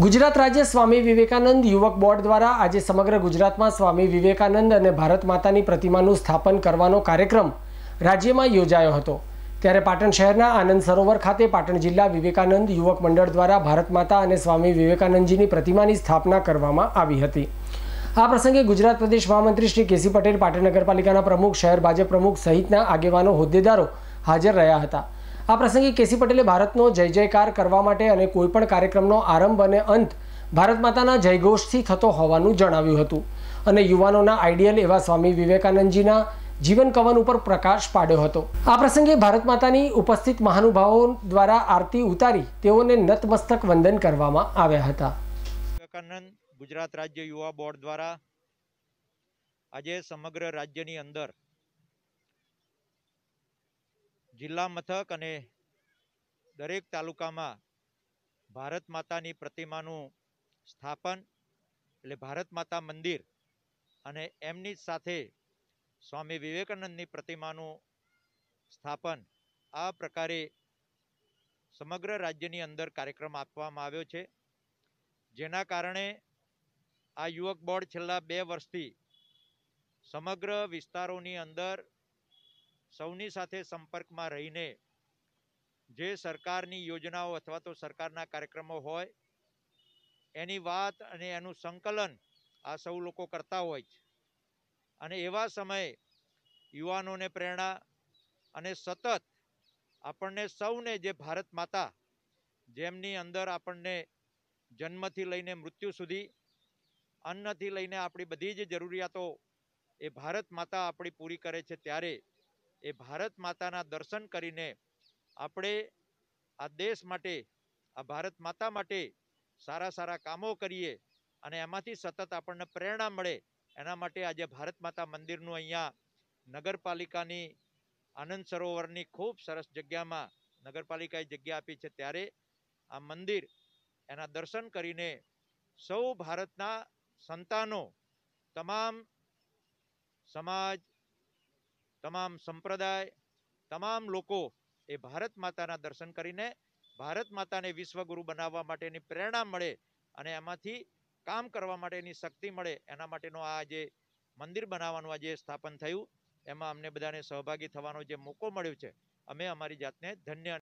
ગુજરાત રાજ્ય સ્વામી વિવેકાનંદ યુવક બોર્ડ દ્વારા આજે સમગ્ર ગુજરાતમાં સ્વામી વિવેકાનંદ અને ભારત માતાની પ્રતિમાનું સ્થાપન કરવાનો કાર્યક્રમ રાજ્યમાં યોજાયો હતો ત્યારે પાટણ શહેરના આનંદ સરોવર ખાતે પાટણ જિલ્લા વિવેકાનંદ યુવક મંડળ દ્વારા ભારત માતા અને સ્વામી વિવેકાનંદજીની પ્રતિમાની સ્થાપના કરવામાં આવી હતી આ પ્રસંગે ગુજરાત પ્રદેશ મહામંત્રી શ્રી કેસી પટેલ પાટણ નગરપાલિકાના પ્રમુખ શહેર ભાજપ પ્રમુખ સહિતના આગેવાનો હોદ્દેદારો હાજર રહ્યા હતા આ પ્રસંગે કેસી પટેલે ભારતનો જય જયકાર કરવા માટે અને કોઈપણ કાર્યક્રમનો આરંભ અને અંત ભારત માતાના જયઘોષથી થતો હોવાનું જણાવ્યું હતું અને યુવાનોના આઈડિયલ એવા સ્વામી વિવેકાનંદજીના જીવન કવન ઉપર પ્રકાશ પાડ્યો હતો આ પ્રસંગે ભારત માતાની ઉપસ્થિત મહાનુભાવો દ્વારા આરતી ઉતારી તેઓને નતમસ્તક વંદન કરવામાં આવ્યા હતા ગુજરાત રાજ્ય યુવા બોર્ડ દ્વારા આજે સમગ્ર રાજ્યની અંદર જિલ્લા મથક અને દરેક તાલુકામાં ભારત માતાની પ્રતિમાનું સ્થાપન એટલે ભારત માતા મંદિર અને એમની સાથે સ્વામી વિવેકાનંદની પ્રતિમાનું સ્થાપન આ પ્રકારે સમગ્ર રાજ્યની અંદર કાર્યક્રમ આપવામાં આવ્યો છે જેના કારણે આ યુવક બોર્ડ છેલ્લા બે વર્ષથી સમગ્ર વિસ્તારોની અંદર સૌની સાથે સંપર્કમાં રહીને જે સરકારની યોજનાઓ અથવા તો સરકારના કાર્યક્રમો હોય એની વાત અને એનું સંકલન આ સૌ લોકો કરતા હોય છે અને એવા સમયે યુવાનોને પ્રેરણા અને સતત આપણને સૌને જે ભારત માતા જેમની અંદર આપણને જન્મથી લઈને મૃત્યુ સુધી અન્નથી લઈને આપણી બધી જ જરૂરિયાતો એ ભારત માતા આપણી પૂરી કરે છે ત્યારે એ ભારત માતાના દર્શન કરીને આપણે આ દેશ માટે આ ભારત માતા માટે સારા સારા કામો કરીએ અને એમાંથી સતત આપણને પ્રેરણા મળે એના માટે આજે ભારત માતા મંદિરનું અહીંયા નગરપાલિકાની આનંદ સરોવરની ખૂબ સરસ જગ્યામાં નગરપાલિકાએ જગ્યા આપી છે ત્યારે આ મંદિર એના દર્શન કરીને સૌ ભારતના સંતાનો તમામ સમાજ તમામ સંપ્રદાય તમામ લોકો એ ભારત માતાના દર્શન કરીને ભારત માતાને વિશ્વગુરુ બનાવવા માટેની પ્રેરણા મળે અને એમાંથી કામ કરવા માટેની શક્તિ મળે એના માટેનો આ જે મંદિર બનાવવાનું આ જે સ્થાપન થયું એમાં અમને બધાને સહભાગી થવાનો જે મોકો મળ્યો છે અમે અમારી જાતને ધન્ય